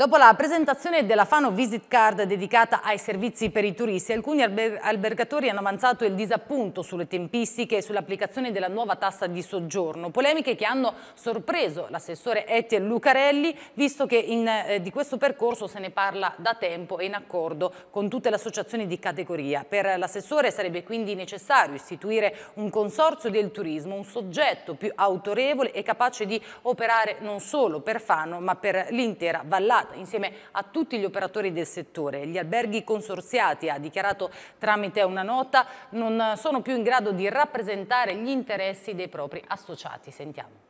Dopo la presentazione della Fano Visit Card dedicata ai servizi per i turisti, alcuni albergatori hanno avanzato il disappunto sulle tempistiche e sull'applicazione della nuova tassa di soggiorno. Polemiche che hanno sorpreso l'assessore Etiel Lucarelli, visto che in, eh, di questo percorso se ne parla da tempo e in accordo con tutte le associazioni di categoria. Per l'assessore sarebbe quindi necessario istituire un consorzio del turismo, un soggetto più autorevole e capace di operare non solo per Fano ma per l'intera vallata privata insieme a tutti gli operatori del settore. Gli alberghi consorziati, ha dichiarato tramite una nota, non sono più in grado di rappresentare gli interessi dei propri associati. Sentiamo.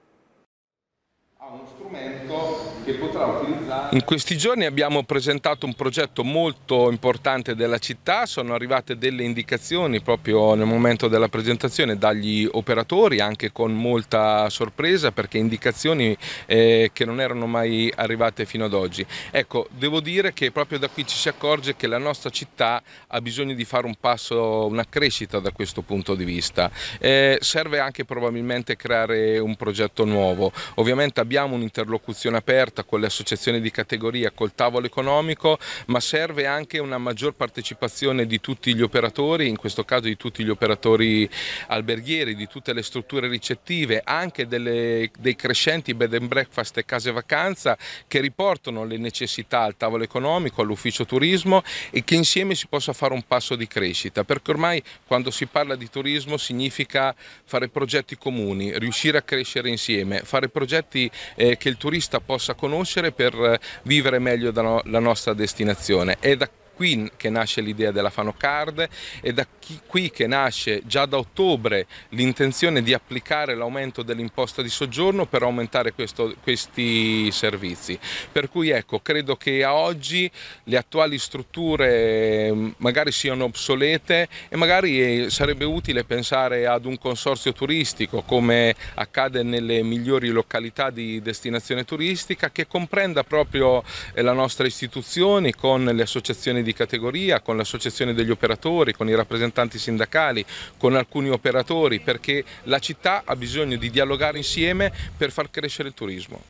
In questi giorni abbiamo presentato un progetto molto importante della città, sono arrivate delle indicazioni proprio nel momento della presentazione dagli operatori, anche con molta sorpresa perché indicazioni eh, che non erano mai arrivate fino ad oggi. Ecco, devo dire che proprio da qui ci si accorge che la nostra città ha bisogno di fare un passo, una crescita da questo punto di vista. Eh, serve anche probabilmente creare un progetto nuovo. Ovviamente abbiamo abbiamo un'interlocuzione aperta con le associazioni di categoria, col tavolo economico, ma serve anche una maggior partecipazione di tutti gli operatori, in questo caso di tutti gli operatori alberghieri, di tutte le strutture ricettive, anche delle, dei crescenti bed and breakfast e case vacanza che riportano le necessità al tavolo economico, all'ufficio turismo e che insieme si possa fare un passo di crescita, perché ormai quando si parla di turismo significa fare progetti comuni, riuscire a crescere insieme, fare progetti eh, che il turista possa conoscere per eh, vivere meglio no la nostra destinazione. È da qui che nasce l'idea della Fanocard e da qui che nasce già da ottobre l'intenzione di applicare l'aumento dell'imposta di soggiorno per aumentare questo, questi servizi. Per cui ecco, credo che a oggi le attuali strutture ehm, magari siano obsolete e magari eh, sarebbe utile pensare ad un consorzio turistico come accade nelle migliori località di destinazione turistica che comprenda proprio eh, la nostra istituzione con le associazioni di di categoria, con l'associazione degli operatori, con i rappresentanti sindacali, con alcuni operatori, perché la città ha bisogno di dialogare insieme per far crescere il turismo.